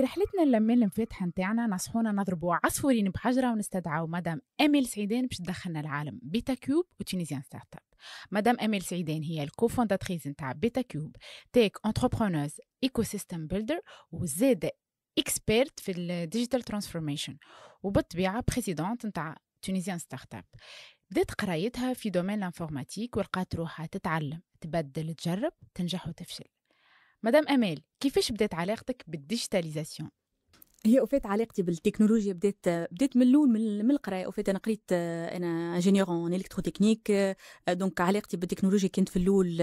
في رحلتنا لما الانفتحة نتاعنا نصحونا نضربوا عصفورين بحجرة ونستدعوا مدام أميل سعيدان باش تدخلنا العالم بيتا كيوب وتينيزيان ستارت اب مدام أميل سعيدان هي الكوفونداتريز نتاع بيتا كيوب تيك انتربرونوز ايكو سيستم بيلدر وزاد اكسبيرت في الديجيتال ترانسفورميشن وبالطبيعة بريزيدونت نتاع تونيزيان ستارت اب بدات قرايتها في دومين الانفورماتيك ولقات روحها تتعلم تبدل تجرب تنجح وتفشل مدام امال كيفاش بدات علاقتك بالديجيتاليزاسيون هي وفات علاقتي بالتكنولوجيا بدات بدات من الاول من القرايه وفات انا قريت انا انجينيور اون الكتروتكنيك دونك علاقتي بالتكنولوجيا كانت في الاول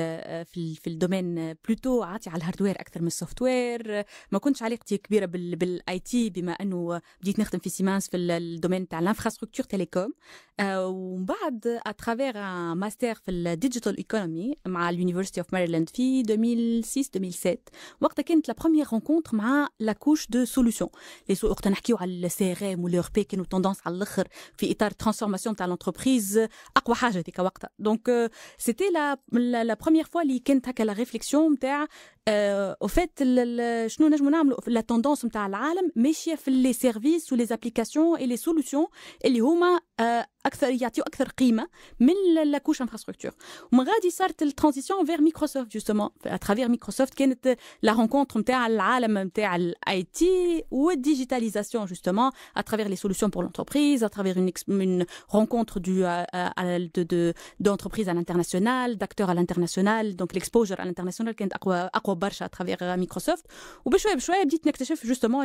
في في الدومين بلوتو عاطي على الهاردوير اكثر من السوفتوير ما كنتش علاقتي كبيره بالاي تي بما انه بديت نخدم في سيمانس في الدومين تاع الانفراستركتور تيليكوم آه، ومن بعد اترافير ان ماستر في الديجيتال ايكونومي مع اليونيفرستي اوف ماريلاند في 2006 2007 وقتها كانت لا بروميير رونكونتر مع لا كوش دو سوليوشن لي وقتها نحكيو على السي ار ام ولور بي كانوا توندونس على الاخر في اطار ترانسفورماسيون تاع لونتربريز اقوى حاجه هذيك وقتها دونك سيتي لا لا بروميير فوا اللي كانت هكا لا ريفليكسيون تاع Euh, au fait, la tendance à l'allemagne, c'est les services ou les applications et les solutions ont un autre climat mais la couche infrastructure. m'a dit ça la transition vers Microsoft, justement, à travers Microsoft, la rencontre à l'allemagne, à l'IT ou la digitalisation, justement, à travers les solutions pour l'entreprise, à travers une rencontre euh، euh، d'entreprises à l'international, d'acteurs à l'international, donc l'exposure à l'international à travers euh, Microsoft. Ou je suis dit, tu justement,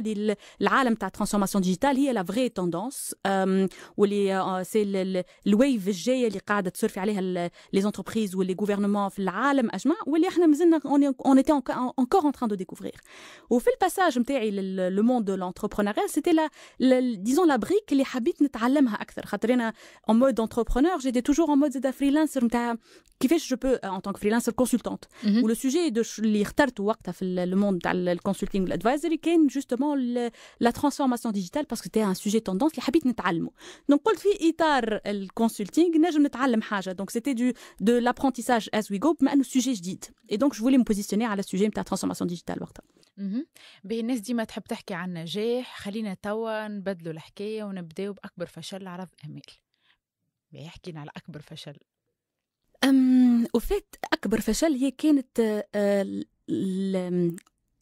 la transformation digitale, il la vraie tendance. Euh, ou euh, c'est le WaveG, les de les entreprises ou les gouvernements, la ou on était encore en train de découvrir. Au fait le passage le monde de l'entrepreneuriat, c'était, disons, la brique, les habits de la En mode entrepreneur, j'étais toujours en mode freelance, qui fait je peux, en tant que freelance consultante, mm-hmm. où le sujet est de lire. اخترته وقتها في الموند تاع الكونسلتينغ والادفايزري كان جوستومون لا ترانسفورماسيون ديجيتال باسكو تي ان سوجي توندونس اللي حبيت نتعلمه دونك قلت في اطار الكونسلتينغ نجم نتعلم حاجه دونك سيتي دو دو لابرونتيساج از وي جو بما انه سوجي جديد اي دونك جو فولي مبوزيسيوني على سوجي نتاع ترانسفورماسيون ديجيتال وقتها به الناس ديما تحب تحكي عن نجاح خلينا توا نبدلوا الحكايه ونبداو باكبر فشل عرض امال يحكينا يعني على اكبر فشل أم وفات أكبر فشل هي كانت آه، le,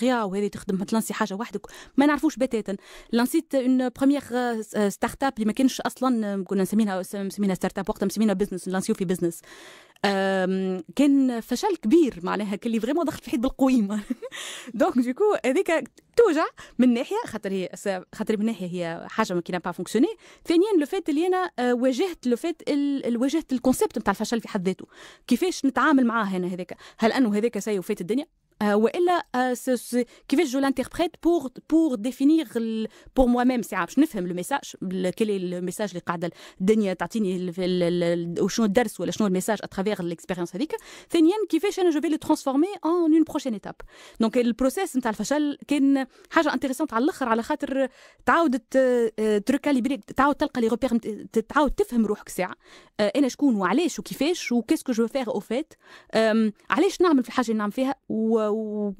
بارتناريا وهذه تخدم ما تلانسي حاجه وحدك ما نعرفوش بتاتا لانسيت اون بروميير ستارت اب اللي ما كانش اصلا كنا آه، نسميها نسميها ستارت اب وقتها مسمينها بزنس لانسيو في بزنس كان فشل كبير معناها كان اللي فريمون دخل في حيط بالقويم دونك دوكو هذيك توجع من ناحيه خاطر هي خاطر من ناحيه هي حاجه ما كاينه با فونكسيوني ثانيا لو فات اللي انا آه، واجهت لو فات واجهت الكونسيبت نتاع الفشل في حد ذاته كيفاش نتعامل معاه انا هذاك هل انه هذاك سي وفات الدنيا والا كيفاش جو لانتربريت بور بور ديفينيغ بور موا ميم ساعه باش نفهم لو ميساج كيل الميساج اللي قاعده الدنيا تعطيني شنو الدرس ولا شنو الميساج اترافيغ ليكسبيريونس هذيك ثانيا كيفاش انا جو في لو ترانسفورمي ان اون بروشين ايتاب دونك البروسيس نتاع الفشل كان حاجه انتريسونت على الاخر على خاطر تعاود تركاليبري تعاود تلقى لي روبير تعاود تفهم روحك ساعه انا شكون وعلاش وكيفاش وكيسكو جو فيغ او فيت علاش نعمل في الحاجه اللي نعمل فيها و ou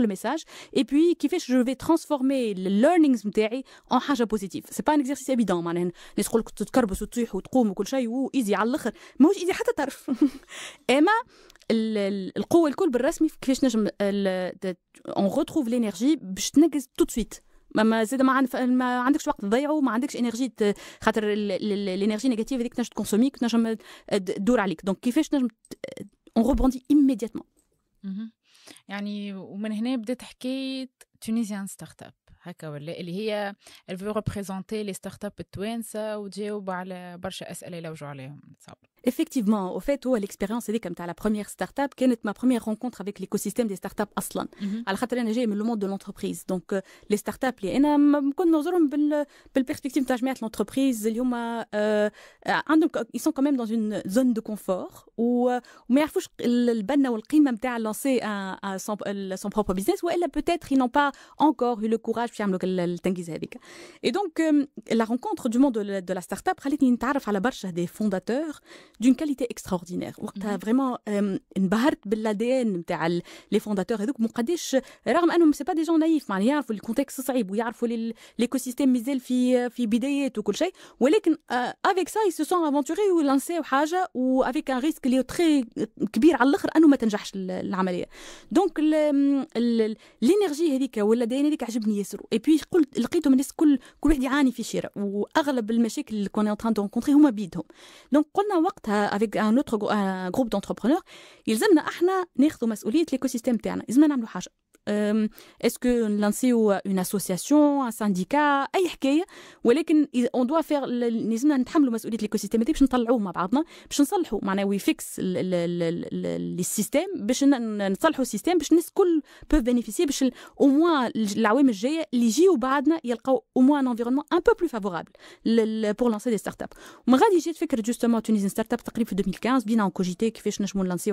le message et puis qu'est-ce je vais transformer le apparences en quelque chose de positif ce pas un exercice évident les tu tu tu mais retrouve l'énergie tout de suite ما زيد ما, ما عندكش وقت تضيعه ما عندكش انرجي خاطر الانرجي نيجاتيف هذيك تنجم تكونسومي تنجم تدور عليك دونك كيفاش تنجم اون روبوندي ايميدياتمون يعني ومن هنا بدات حكايه تونيزيان ستارت اب هكا ولا اللي هي الفي ريبريزونتي لي ستارت اب التوانسه وتجاوب على برشا اسئله يلوجوا عليهم نتصور Effectivement, au fait, à l'expérience, c'est comme tu as la première start-up, quelle est ma première rencontre avec l'écosystème des start-up Aslan mhm. le monde de l'entreprise. Donc, euh, les start-up, les ils sont quand même dans une zone de confort, euh, ou mais il faut que le à lancer euh, son propre business, ou elle, peut-être, ils n'ont pas encore eu le courage de faire le Et donc, la rencontre du monde de la start-up, Khalid Nintarf, à la base des fondateurs, دون كاليتي اكستراوردينير وقتها فريمون انبهرت باللادي ان نتاع لي فونداتور هذوك وقداش رغم انهم سي با دي جون نايف معناها يعرفوا الكونتكست صعيب ويعرفوا ليكو سيستيم مازال في في بداياته وكل شيء ولكن افيك سا سو سون افونتوري ولانسيو حاجه وافيك ان ريسك اللي تري كبير على الاخر انه ما تنجحش العمليه دونك الانرجي هذيك ولا ديان هذيك عجبني ياسر اي بي قلت لقيتهم الناس كل كل واحد يعاني في شراء واغلب المشاكل اللي كنا اون تران هما بيدهم دونك قلنا وقت افيك ان اوتر جروب دونتربرونور يلزمنا احنا ناخذوا مسؤوليه ليكو سيستيم تاعنا لازمنا نعملوا حاجه Euh, est-ce que lancer euh, une association, un syndicat, on doit faire les les l'écosystème on parle faire ma part non, puis on parle où, mais on fixe les systèmes, puis on parle où système, puis on est au moins les a au moins un environnement un peu plus favorable pour lancer des startups. On m'a de faire justement une start-up, en 2015, bien en cogité, qui fait que lancer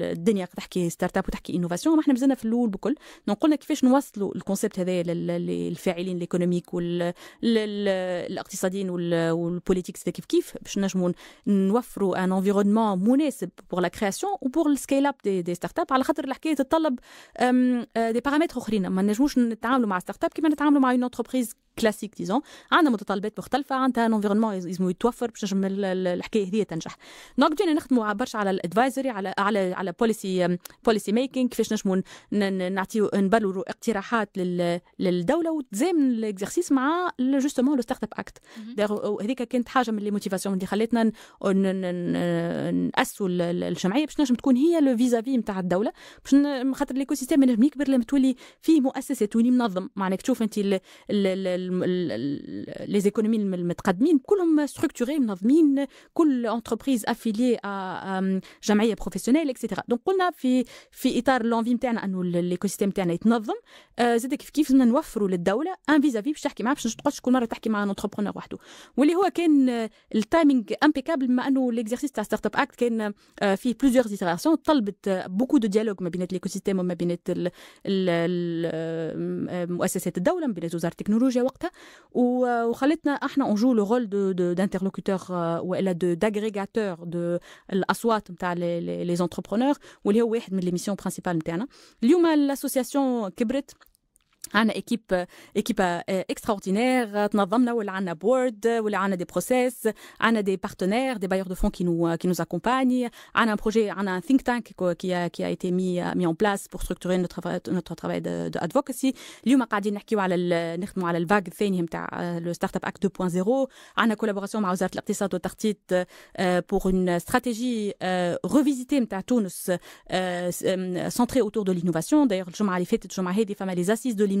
الدنيا تحكي ستارت اب وتحكي انوفاسيون احنا مازلنا في الاول بكل دونك قلنا كيفاش نوصلوا الكونسيبت هذايا للفاعلين الايكونوميك والاقتصاديين والبوليتيكس كيف كيف باش نجموا نوفروا ان انفيرونمون مناسب بور لا كرياسيون وبور السكيل اب دي, دي ستارت اب على خاطر الحكايه تتطلب دي بارامتر أه، اخرين ما نجموش نتعاملوا مع ستارت اب كيما نتعاملوا مع اون انتربريز كلاسيك ديزون عندها متطلبات مختلفه عندها ان انفيرونمون يزمو يتوفر باش نجم الحكايه هذه تنجح دونك جينا نخدموا برشا على الادفايزري على على على البوليسي بوليسي ميكينغ كيفاش نجمو نعطيو نبلورو اقتراحات للدوله وتزامن الاكزرسيس مع جوستومون لو ستارت اب اكت هذيك كانت حاجه من لي موتيفاسيون اللي خلتنا ناسوا الجمعيه باش نجم تكون هي لو فيزافي نتاع الدوله باش خاطر ليكو سيستيم نجم يكبر لما تولي فيه مؤسسه تولي منظم معناك تشوف انت لي زيكونومي المتقدمين كلهم ستركتوري منظمين كل انتربريز افيلي um, جمعيه بروفيسيونيل اكسيتيرا دونك قلنا في في اطار لونفي نتاعنا انه الايكوسيستيم نتاعنا يتنظم آه زاد كيف كيف بدنا نوفروا للدوله ان فيزافي باش تحكي معاه باش تقعدش كل مره تحكي مع ان اونتربرونور وحده واللي هو كان آه، التايمينغ امبيكابل بما انه ليكزيرسيس تاع ستارت اب اكت كان فيه بلوزيور ايتيراسيون طلبت بوكو دو ديالوج ما بين الايكوسيستيم وما بين آه، مؤسسات الدوله ما بين وزاره التكنولوجيا وقتها آه، وخلتنا احنا اون جو لو رول دانترلوكوتور والا داغريغاتور دو الاصوات نتاع لي زونتربرونور et l'heau est une des émissions principales de l'année. Hein. l'association Kibrit. On a équipe équipe extraordinaire. On a un board, là-haut on a des process, on a des partenaires, des bailleurs de fonds qui nous qui nous accompagnent. On a un projet, on a un think tank qui a qui a été mis mis en place pour structurer notre notre travail d'avocacy. Aujourd'hui, on a créé une équipe là le niveau là le vague fini le startup act 2.0. On a collaboration avec certaines startups pour une stratégie revisitée, même, qui est centrée autour de l'innovation. D'ailleurs, je m'arrête fait, je m'arrête des femmes et des assises de l'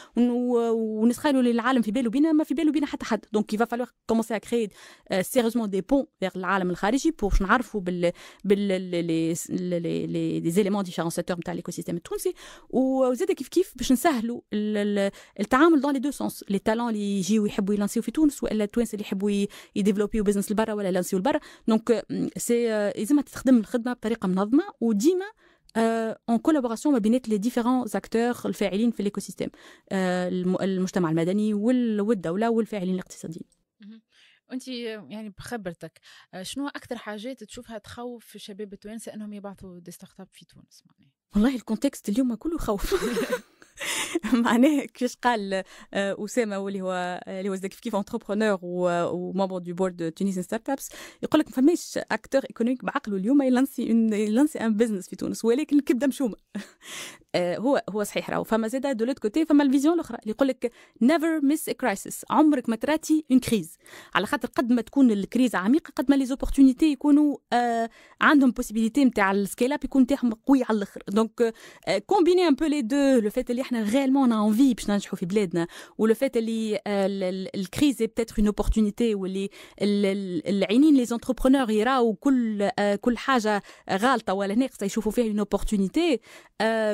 اللي للعالم في باله بينا ما في باله بينا حتى حد دونك كيفا فالوغ كومونسي ا كريي سيريوزمون دي بون vers العالم الخارجي باش نعرفوا بال بال لي لي زيليمون ديفيرونساتور نتاع ليكوسيستيم التونسي وزاد كيف كيف باش نسهلوا التعامل دون لي دو سونس لي تالون اللي يجيو يحبوا يلانسيو في تونس ولا التوانسه اللي يحبوا يديفلوبيو بزنس لبرا ولا لانسيو لبرا دونك سي euh, euh, لازمها تخدم الخدمه بطريقه منظمه وديما اون كولابوراسيون ما بينات لي ديفيرون اكتور الفاعلين في الايكوسيستيم المجتمع المدني والدوله والفاعلين الاقتصاديين انت يعني بخبرتك آه، شنو اكثر حاجات تشوفها تخوف الشباب التوانسه انهم يبعثوا دي ستارت في تونس معناها والله الكونتكست اليوم كله خوف معناه كيفاش قال آه، اسامه واللي هو آه، اللي هو كيف كيف انتربرونور وممبر دو بورد تونيزيان ستارت ابس يقول لك ما فماش اكتور ايكونوميك بعقله اليوم يلانسي يلانسي ان بزنس في تونس ولكن الكبده مشومه آه، هو هو صحيح راهو فما زاد دولت كوتي فما الفيزيون الاخرى اللي يقول لك نيفر ميس ا كرايسيس عمرك ما تراتي اون كريز على خاطر قد ما تكون الكريز عميقه قد ما لي زوبورتونيتي يكونوا آه عندهم بوسيبيليتي نتاع السكيل اب يكون تاعهم قوي على الاخر دونك آه كومبيني ان بو لي دو لو فات اللي احنا غالمون انا انفي باش ننجحوا في بلادنا ولو فات اللي آه الكريز اي بتاتر اون اوبورتونيتي واللي العينين لي زونتربرونور يراو كل آه، كل حاجه غالطه ولا ناقصه يشوفوا فيها اون اوبورتونيتي آه،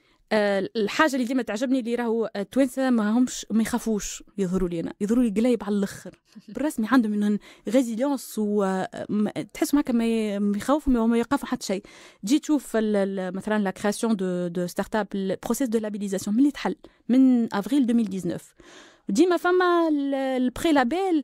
آه، الحاجه اللي ديما تعجبني اللي راهو آه، التوانسه ما همش ما يخافوش يظهروا لينا يظهروا لي قلايب على الاخر بالرسمي عندهم انهم ريزيليونس وتحسهم هكا ما يخافوا ما يقافوا حتى شيء تجي تشوف مثلا لا كرياسيون دو دو ستارت اب البروسيس دو لابيليزاسيون ملي تحل من افريل 2019 ديما فما البري لابيل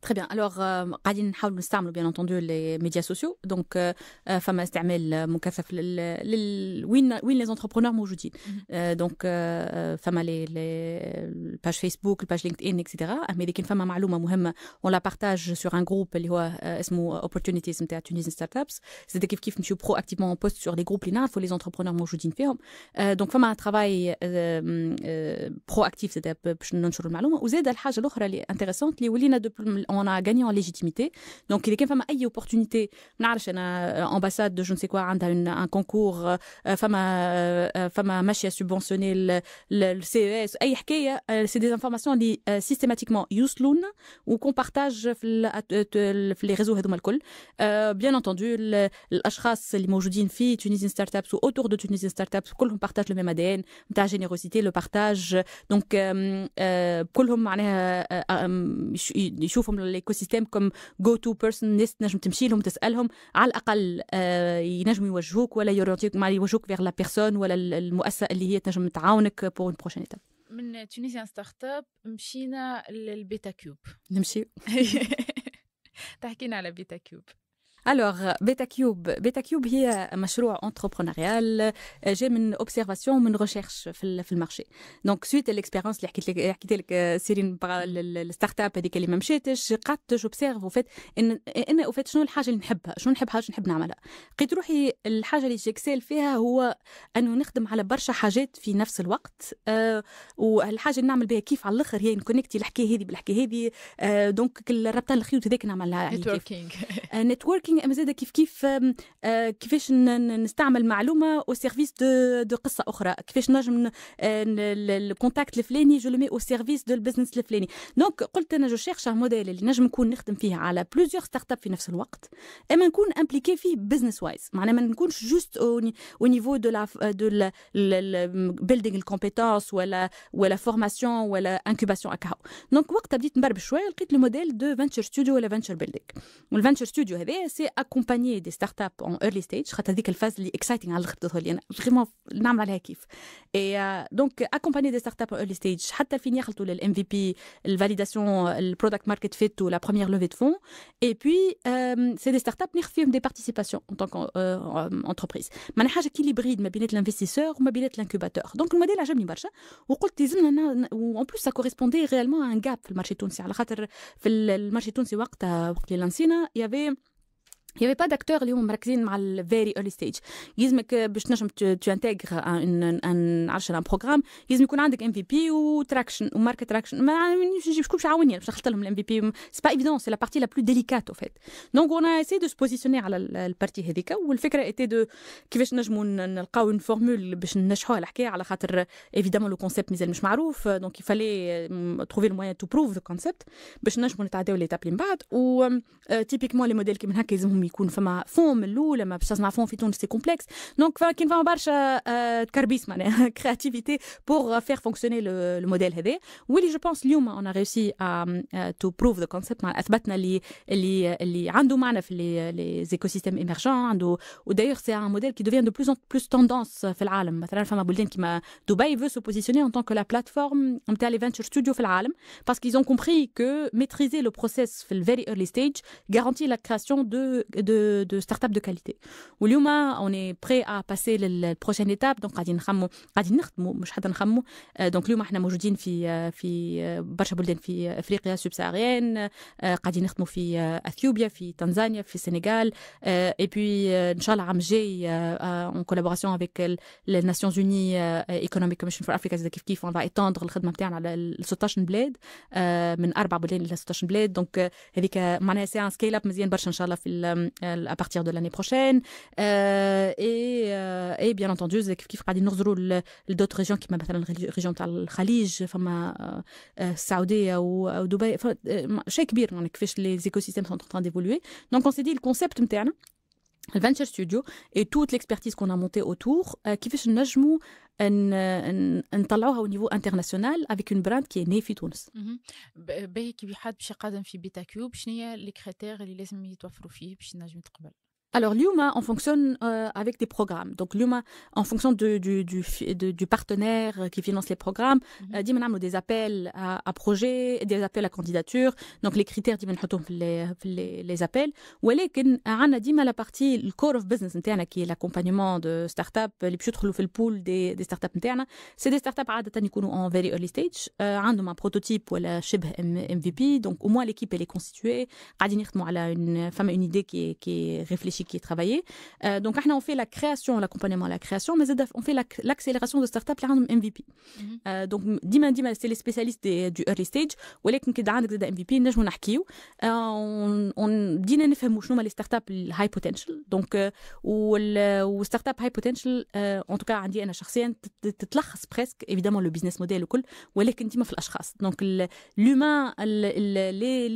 Très bien. Alors, غادي euh, bien entendu les médias sociaux. Donc, euh, euh, فما استعمال les entrepreneurs موجودين. Mhm. Donc, فما les Facebook, la page LinkedIn, etc. Mais dès qu'une femme a on la partage sur un groupe qui opportunities Tunisian startups. C'est proactivement en poste sur les groupes il faut les entrepreneurs موجودين faire Donc, un travail proactif, c'est-à-dire on a gagné en légitimité. Donc, il a une femme l'opportunité. opportunité ambassade de je ne sais quoi, un concours, euh, femme euh, femme machine à subventionner le, CES CES. Euh, c'est des informations qui systématiquement Yousloun ou qu'on partage les réseaux Bien entendu, l'Ashras, les fille tunisienne start Startups ou autour de Tunisian Startups, qu'on partage le même ADN, ta générosité, le partage. Donc, euh, نشوفهم الايكو كوم جو تو بيرسون ناس تنجم تمشي لهم تسالهم على الاقل آه، ينجموا يوجهوك ولا يورونتيك مع يوجهوك فيغ لا بيرسون ولا المؤسسه اللي هي تنجم تعاونك بور اون بروشين ايتاب من تونيزيان ستارت اب مشينا للبيتا كيوب نمشي تحكينا على بيتا كيوب الوغ بيتا كيوب بيتا كيوب هي مشروع انتربرونيريال جاي euh, من اوبسيرفاسيون ومن ريشيرش في في المارشي دونك سويت الاكسبيرونس اللي حكيت لك حكيت لك سيرين الستارت اب هذيك اللي ما مشاتش قعدت جوبسيرف وفات ان انا وفات شنو الحاجه اللي نحبها شنو نحب حاجه نحب نعملها لقيت روحي الحاجه اللي جيكسيل فيها هو انه نخدم على برشا حاجات في نفس الوقت أه والحاجه اللي نعمل بها كيف على الاخر هي نكونكتي الحكايه هذه بالحكايه هذه أه دونك ربطان الخيوط هذاك نعملها نتوركينج يعني نتوركينج ولكن زاده كيف كيف آه، كيفاش نستعمل معلومه او سيرفيس دو دو قصه اخرى كيفاش نجم آه، الكونتاكت الفلاني جو مي او سيرفيس دو البزنس الفلاني دونك قلت انا جو شيرش موديل اللي نجم نكون نخدم فيه على بلوزيور ستارت اب في نفس الوقت اما نكون امبليكي فيه بزنس وايز معناها ما نكونش جوست او نيفو دو لا دو بيلدينغ الكومبيتونس ولا ولا فورماسيون ولا انكوباسيون اكاو دونك وقتها بديت نبربش شويه لقيت الموديل دو فانشر ستوديو ولا فانشر بيلدينغ والفانشر ستوديو هذا accompagner des startups en early stage, quand tu dis qu'elles font les exciting, alors je vraiment, non mais là Et euh, donc accompagner des startups en early stage, quand elles finissent le tout le MVP, la validation, le product market fait tout, la première levée de fonds, et puis euh, c'est des startups qui font des participations en tant qu'entreprise. Euh, Manach j'équilibre, ma billette l'investisseur, ma billette l'incubateur. Donc le modèle-là j'aime bien ça. en plus ça correspondait réellement un gap, le marché tunisien, quand le marché tunisien n'avait il n'y avait pas d'acteurs qui ont marqué dans le very early stage. Ils que tu, tu intègres un, un, un, un programme, ils يكون عندك MVP ou traction ou market traction. Euh, je ne عاوني باش نخلط MVP l'MVP c'est pas évident, c'est la partie la plus délicate en fait. Donc on a essayé de se positionner à la على où le fait était de كيفاش نجموا نلقاو une formule باش ننجحوا à على خاطر évidemment le concept مازال مش معروف donc il fallait euh, trouver le moyen to prove le concept باش نجموا نتعداو l'étape اللي من بعد euh, typiquement les modèles كيما هكا يلزمهم il y a qu'une forme la première mais ça ça ça fonctionne c'est complexe donc il faut une bonne barche créativité pour euh, faire fonctionner le modèle et les je pense là on a réussi à euh, to prove the concept on a اثبتنا لي qui qui qui les écosystèmes émergents et d'ailleurs c'est un modèle qui devient de plus en plus tendance dans le monde par exemple comme Dubaï veut se positionner en tant que la plateforme the venture studio du monde parce qu'ils ont compris que maîtriser le process في le very early stage garantit la création de de, de start-up de qualité. aujourd'hui, On est prêt à passer la, la prochaine étape. Donc, on on va va donc aujourd'hui, on est présent dans beaucoup de pays d'Afrique subsaharienne, on va présent en Éthiopie, en Tanzanie, au Sénégal, euh, et puis, euh, Inch'Allah, prochaine, euh, en collaboration avec les Nations Unies Economic Commission for Africa, on va étendre le service sur 16 pays, de 4 pays à 16 pays. Donc, c'est un scale-up, mais bien, Inch'Allah, dans euh, à partir de l'année prochaine. Euh, euh, et, bien entendu, avec qui fera des nourrissons d'autres régions, comme la région de Khalij, enfin, saoudé, ou Dubaï. Enfin, chaque on les écosystèmes sont en train d'évoluer. Donc, on s'est dit, le concept, le Venture Studio et toute l'expertise qu'on a montée autour, euh, qui fait que le Najmou euh, a été au niveau international avec une brand qui est née à Tunis Il y a des choses qui sont prises dans le BetaQ, sont les critères qui faut que vous puissiez faire pour le Najmou. Alors l'UMA, on fonctionne euh, avec des programmes. Donc l'UMA, en fonction du, du, partenaire euh, qui finance les programmes, mm -hmm. des appels à, à projets, des appels à candidature. Donc les critères, les, les, les appels. Ou elle est la partie, le core of business, qui est l'accompagnement de startups, les plus le pool des, des startups. C'est des startups en very early stage, euh, un prototype ou la MVP. Donc au moins l'équipe, elle est constituée. une femme, une idée qui est réfléchie qui, est travaillé. Euh, donc, donc, on fait la création, l'accompagnement à la création, mais on fait l'accélération de start-up, MVP. Mm -hmm. MVP. donc, c'est les spécialistes du early stage. Ou les MVP, on a euh, dit, on a fait mouchoum les start-up high potential. Donc, euh, ou start-up high potential, en tout cas, on dit, on a cherché, presque, évidemment, le business model, ou les Dima flash Donc, l'humain,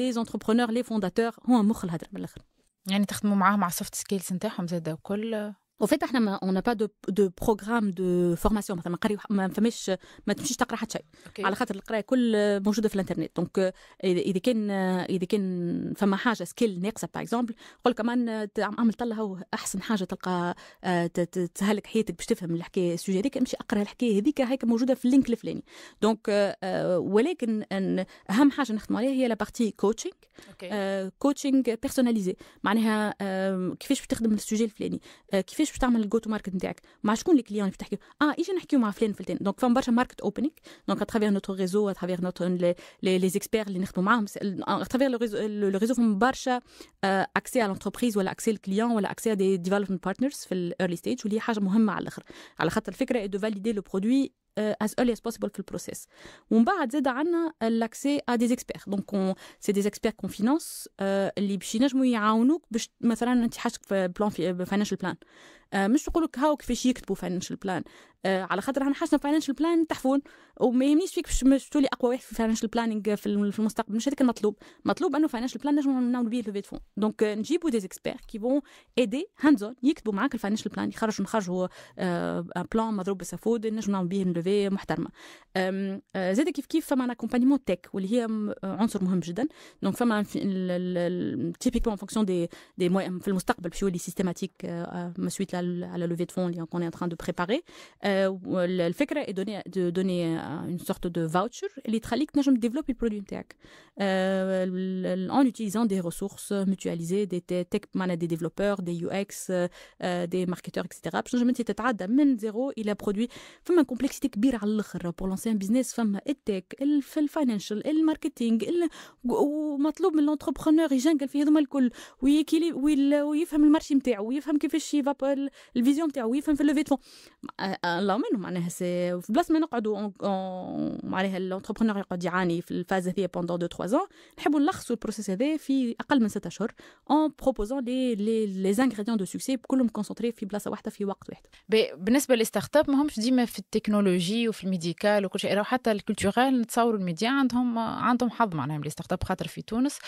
les, entrepreneurs, les fondateurs, ont un mot à dire. يعني تخدموا معاهم مع السوفت سكيلز نتاعهم زاد وكل au fait احنا on n'a pas de de programme de formation مثلا قري ما فماش ما تمشيش تقرا حتى شيء okay. على خاطر القرايه كل موجوده في الانترنت دونك اذا كان اذا كان فما حاجه سكيل ناقصه باغ اكزومبل قول كمان اعمل طلها احسن حاجه تلقى آه، تسهلك حياتك باش تفهم الحكايه السوجي هذيك امشي اقرا الحكايه هذيك هيك موجوده في اللينك الفلاني دونك آه، آه، ولكن اهم حاجه نخدم عليها هي لا بارتي كوتشينغ كوتشينغ بيرسوناليزي معناها كيفاش باش تخدم السوجي الفلاني كيفاش كيفاش باش تعمل الجو تو ماركت نتاعك مع شكون الكليون كليون تحكي اه اجي نحكيو مع فلان فلتين دونك فما برشا ماركت اوبنينغ دونك اترافير نوتر ريزو اترافير نوتر لي زيكسبير اللي نخدموا معاهم اترافير لو ريزو فما برشا اكسي على لونتربريز ولا اكسي الكليون ولا اكسي دي ديفلوبمنت بارتنرز في الايرلي ستيج واللي حاجه مهمه على الاخر على خاطر الفكره دو فاليدي لو برودوي Euh, as early as possible في البروسيس ومن بعد زاد عندنا لاكسي ا دي زيكسبير دونك سي دي زيكسبير كون فينانس اللي باش ينجموا يعاونوك باش مثلا انت حاجتك في بلان فاينانشال بلان آه، مش نقول لك هاو كيفاش يكتبوا فاينانشال آه، بلان على خاطر احنا حاجه فاينانشال بلان تحفون وما يهمنيش فيك باش تولي اقوى واحد في فاينانشال بلانينغ في المستقبل مش هذاك المطلوب مطلوب انه فاينانشال بلان نجم نعملوا به لوفي فون دونك نجيبوا دي اكسبير كي فون ايدي هاندزون يكتبوا معاك الفاينانشال بلان يخرجوا نخرجوا بلان آه، مضروب بالسفود نجم نعملوا بيه لوفي محترمه زاد كيف كيف فما اكومبانيمون تك واللي هي عنصر مهم جدا دونك فما تيبيكمون فونكسيون دي دي في المستقبل باش يولي سيستيماتيك مسويت à, la levée de fonds qu'on est en train de préparer. Euh, euh le fait e est donné, de donner euh, une sorte de voucher électralique, je développe euh, le produit tech. en utilisant des ressources mutualisées, des tech managers, des développeurs, des UX, des marketeurs, etc. Puis je me suis dit, à la même zéro, il a produit. Il une complexité pour lancer un business. Il y a tech, le financial, le marketing, le l'entrepreneur, il y a un peu de mal. Oui, il y a un marché de il y a un peu الفيزيون نتاعو يفهم في لو فون الله آه، آه، منه معناها سي في بلاصه ما نقعدوا معناها الانتربرونور يقعد يعاني في الفاز هذه بوندون دو تخوا زون نحبوا نلخصوا البروسيس هذا في اقل من ست اشهر اون بروبوزون لي لي لي زانغريديون دو سوكسي كلهم كونسونتري في بلاصه واحده في وقت واحد بالنسبه للستارت اب ماهمش ديما في التكنولوجي وفي الميديكال وكل شيء حتى الكولتورال نتصور الميديا عندهم عندهم حظ معناها لي ستارت اب خاطر في تونس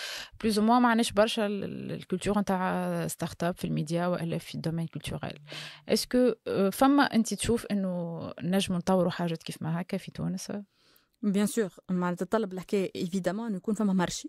بلوز او موا ما عندناش برشا الكولتور نتاع ستارت اب في الميديا والا في الدومين كولتورال اسرائيل اسكو euh, فما انت تشوف انه نجم نطوروا حاجات كيف ما هكا في تونس بيان سور معناتها تطلب الحكايه ايفيدامون يكون فما مارشي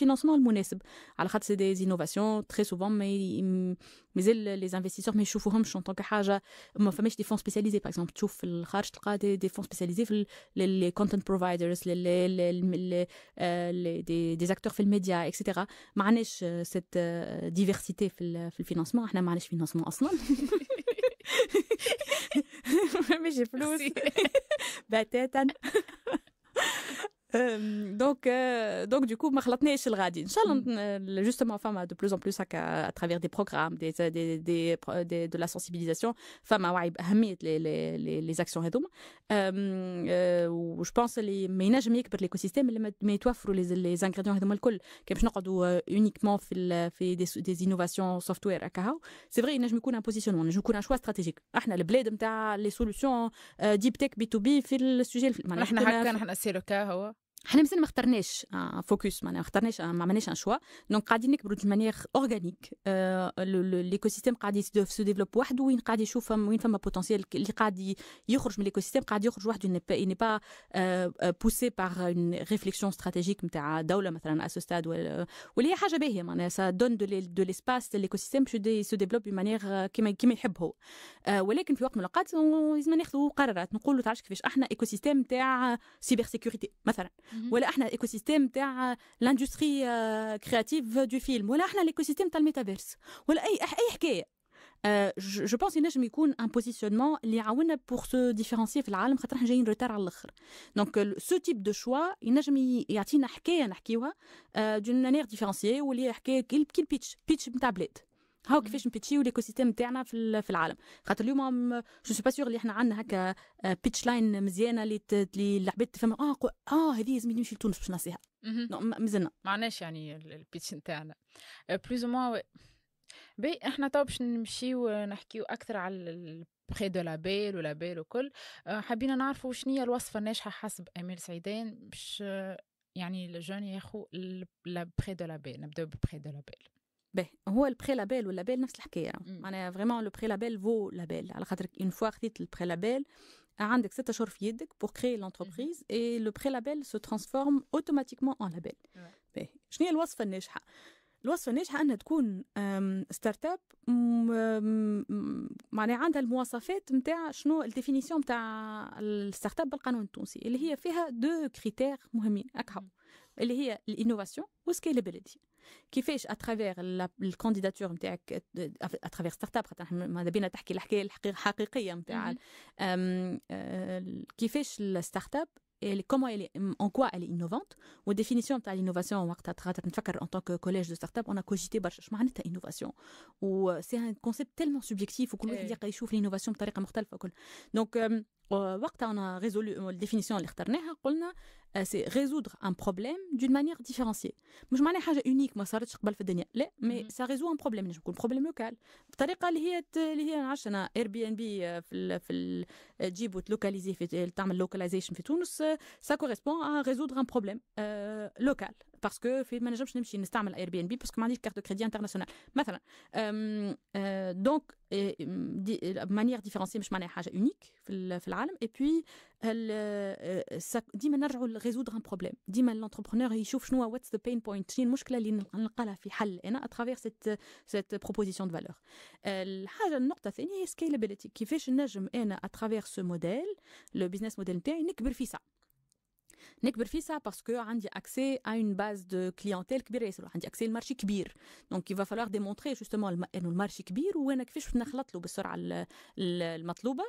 Le financement est le moins. C'est des innovations très souvent, mais mais les investisseurs me choufouent en tant que haja. Je suis en train des fonds spécialisés, par exemple, je suis en de des fonds spécialisés, les les content providers, les les les euh, médias, etc. Je suis en etc de cette euh, diversité du financement. Je suis en train de faire des financements. Je euh, donc, euh, donc, du coup, Marlatné et Chilradin. Inch'Allah, mm. euh, justement, femme a de plus en plus à, travers des programmes, euh, de la sensibilisation. Femme a les, les, les actions et je pense, les, mais il n'a jamais que pour l'écosystème, mais toi, les, les ingrédients et d'homme alcool. uniquement fait, fait des, des innovations software C'est vrai, il n'a jamais qu'un positionnement, il n'a jamais un choix stratégique. Ah, le blé de les solutions deep tech B2B, fait le sujet. C'est le cas, حنا مازال ما اخترناش فوكس معناها ما اخترناش ما عملناش ان شوا دونك قاعدين نكبروا دو مانيير اورغانيك ليكو سيستيم قاعد سو ديفلوب وحده وين قاعد يشوف وين فما بوتنسيال اللي قاعد يخرج من ليكو سيستيم قاعد يخرج وحده ني با بوسي باغ اون ريفليكسيون استراتيجيك نتاع دوله مثلا اسوستاد ولا هي حاجه باهيه معناها سا دون دو ليسباس ليكو سيستيم باش سو ديفلوب دو مانيير كيما كيما يحب هو euh، ولكن في وقت من الاوقات لازم ناخذوا قرارات نقولوا تعرفش كيفاش احنا ايكو سيستيم نتاع سيبر سيكوريتي مثلا ولا احنا الايكو سيستيم تاع لاندستري آه، كرياتيف دو فيلم ولا احنا الايكو سيستيم تاع الميتافيرس ولا اي اي حكايه جو بونس ينجم يكون ان بوزيسيونمون اللي يعاوننا بور سو ديفيرونسي في العالم خاطر احنا جايين روتار على الاخر دونك سو تيب دو شوا ينجم يعطينا حكايه نحكيوها دون مانيير ديفيرونسيي واللي هي حكايه كي البيتش بيتش نتاع بلاد هاو كيفاش نبيتشيو ليكو سيستيم تاعنا في العالم خاطر اليوم جو سو با سيغ اللي احنا عندنا هكا بيتش آه، لاين مزيانه اللي اللي العباد تفهم اه اه هذه لازم نمشي لتونس باش نعطيها مازلنا نعم، ما عندناش يعني البيتش نتاعنا بلوز آه، او بي احنا تو باش نمشيو آه، نحكيو اكثر على بخي دو لابيل ولابيل وكل حابين نعرفوا شنو هي الوصفه الناجحه حسب امير سعيدين باش يعني الجون ياخو لابخي دو لابيل نبداو ببخي دو لابيل باهي هو البري لابيل واللابيل نفس الحكايه معناها فريمون لو بري لابيل فو لابيل على خاطر اون فوا خديت البري لابيل عندك ستة شهور في يدك بور كري لونتربريز اي لو بري لابيل سو ترانسفورم اوتوماتيكمون ان لابيل باهي شنو هي الوصفه الناجحه الوصفة الناجحة أنها تكون ستارت اب معناها عندها المواصفات نتاع شنو الديفينيسيون نتاع الستارت اب بالقانون التونسي اللي هي فيها دو كريتير مهمين أكهو اللي هي الانوفاسيون وسكيلابيليتي كيفاش اترافيغ الكانديداتور نتاعك اترافيغ ستارت اب خاطر ماذا بينا تحكي الحكايه الحقيقيه نتاع آه، كيفاش الستارت اب comment elle est, en quoi elle est innovante ou définition de l'innovation en tant que collège de start-up on a cogité برشا معناتها innovation ou c'est un concept tellement subjectif وكل واحد يلقى إيه. يشوف l'innovation بطريقه مختلفه كل donc وقتها انا ريزولي ديفينيسيون اللي اخترناها قلنا سي ريزودر ان بروبليم دون مانيير ديفيرونسيي مش معناها حاجه يونيك ما صارتش قبل في الدنيا لا مي سا ريزو ان بروبليم نجم يكون بروبليم لوكال بطريقه اللي هي اللي هي نعرفش انا اير بي ان بي في في تجيب وتلوكاليزي في تعمل لوكاليزيشن في تونس سا كوريسبون ان ريزودر ان بروبليم لوكال Parce que je n'ai pas de carte de crédit internationale. Donc, la manière différenciée unique. Et puis, je résoudre un problème. Je résoudre un problème. résoudre un problème. problème. résoudre à travers cette proposition de valeur. La scalability. Ce qui Le business model unique. un نكبر في سا باسكو عندي اكسي ا اون باز دو كليونتيل كبيره ياسر عندي اكسي لمارشي كبير دونك كي فالوغ ديمونتري جوستومون انه المارشي كبير وانا كيفاش نخلط له بالسرعه المطلوبه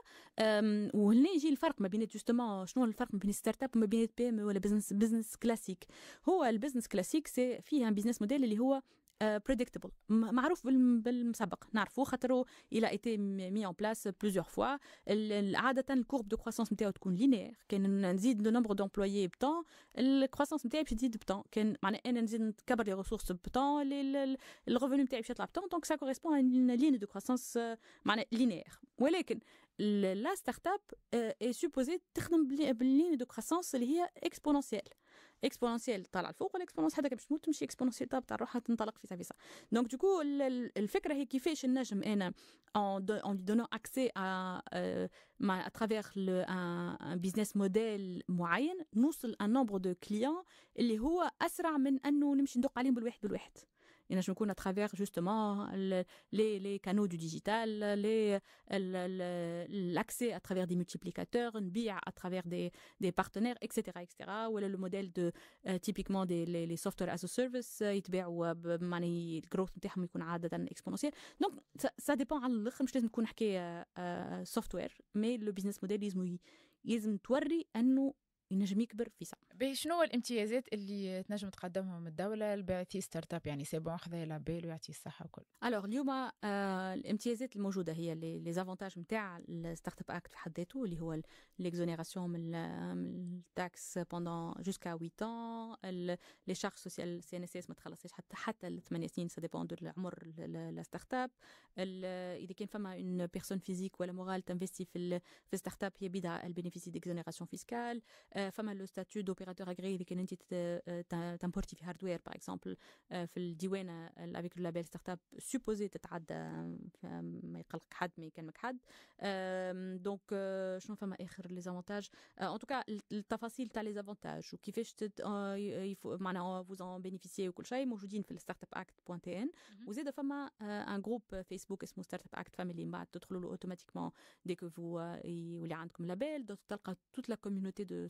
وهنا يجي الفرق ما بين جوستومون شنو الفرق ما بين ستارت اب وما بين بي ام ولا بزنس بزنس كلاسيك هو البزنس كلاسيك سي فيه ان بزنس موديل اللي هو بريديكتبل آه، معروف بالمسبق نعرفوه خاطر الى ايتي مي اون بلاس بلوزيور فوا عاده الكورب دو كروسونس نتاعو تكون لينير كان نزيد لو نومبر دومبلويي بطون الكروسونس نتاعي باش تزيد بطون كان معناها انا نزيد نكبر لي ريسورس بطون الريفوني نتاعي باش يطلع بطون دونك سا كوريسبون ان لين دو كروسونس معناها لينير ولكن لا ستارت اب اي سوبوزي تخدم باللين دو كراسونس اللي هي اكسبونونسييل اكسبونونسيال طالع الفوق والاكسبونونس هذاك باش تموت تمشي اكسبونونسيال تاع روحها تنطلق فيسا فيسا دونك دوكو الفكره هي كيفاش النجم انا اون لي دونو اكسي ا مع اترافيغ ان بيزنس موديل معين نوصل ان نومبر دو كليون اللي هو اسرع من انه نمشي ندق عليهم بالواحد بالواحد à travers justement les, canaux du digital, l'accès à travers des multiplicateurs, une BIA à travers des, partenaires, etc., etc. Ou le modèle de euh, typiquement des les, as a service, يتباعوا euh, ou الجروث euh, growth يكون technologie exponentiel. Donc ça, dépend Je ne مش pas تكون software, mais le business model il لازم توري انه ينجم يكبر في ساعه شنو هو الامتيازات اللي تنجم تقدمهم الدوله لباعثي ستارت اب يعني سي بون خذا لابيل ويعطي الصحه وكل الوغ اليوم آه الامتيازات الموجوده هي لي زافونتاج نتاع الستارت اب اكت في حد ذاته اللي هو ليكزونيراسيون من التاكس بوندون جوسكا 8 ans لي شارج سوسيال سي ان اس اس ما تخلصش حتى حتى 8 سنين سا ديبون دو العمر الستارت اب اذا كان فما اون بيرسون فيزيك ولا مورال تنفيستي في في ستارت اب هي بيدها البينيفيسي ديكزونيراسيون فيسكال Euh, le statut d'opérateur agréé avec une entité d'importer du hardware par exemple euh, euh, avec le label startup supposé d'être gardé mais quelqu'un me calme pas donc je ne fume à l'extérieur les avantages en tout cas tu as de les avantages ou qui fait je t'ai il faut maintenant vous en bénéficiez ou quoi que ce moi jeudi fil startup act point vous êtes un groupe facebook et smooth startup act Family, les maths automatiquement dès que vous et vous les rend comme label donc toute la communauté de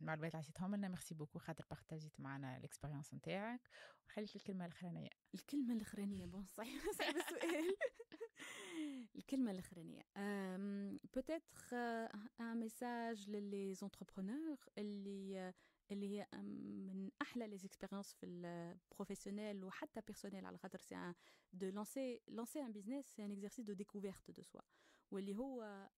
المعلومات اللي عطيتهم لنا ميرسي بوكو خاطر بارتاجيت معنا الاكسبيريونس نتاعك ونخليك الكلمه الاخرانيه الكلمه الاخرانيه بون صحيح صعب السؤال الكلمه الاخرانيه بوتيتر ان ميساج للي زونتربرونور اللي اللي هي من احلى لي زيكسبيريونس في البروفيسيونيل وحتى بيرسونيل على خاطر سي ان دو لانسي لانسي ان بيزنس سي ان اكزرسيس دو ديكوفيرت دو سوا واللي هو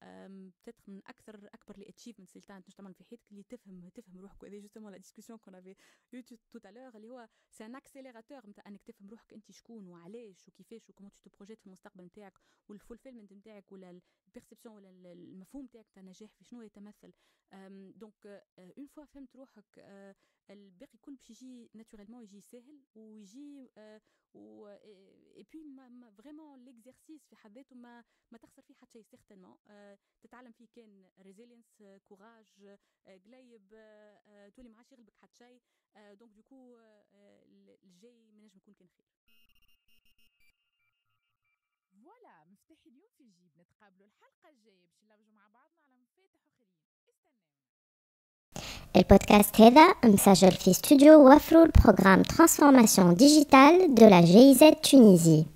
بتتر من اكثر اكبر لي الاتشيفمنتس اللي تنجم تعمل في حياتك اللي تفهم تفهم روحك وهذا جوستومون لا ديسكسيون كون افي يو تو الور اللي هو سي ان اكسيليراتور نتاع انك تفهم روحك انت شكون وعلاش وكيفاش وكومون تو بروجيت في المستقبل نتاعك والفولفيلمنت نتاعك ولا البيرسبسيون ولا المفهوم نتاعك تاع النجاح في شنو يتمثل دونك اون فوا فهمت روحك الباقي كل باش يجي ناتوريلمون يجي ساهل ويجي و اي بي فريمون ليكزرسيس في حد ذاته ما ما تخسر فيه حتى شيء سيغتانمون تتعلم فيه كان ريزيلينس courage, euh, euh, le podcast HEDA est Studio dans le programme Transformation Digitale de la GIZ Tunisie.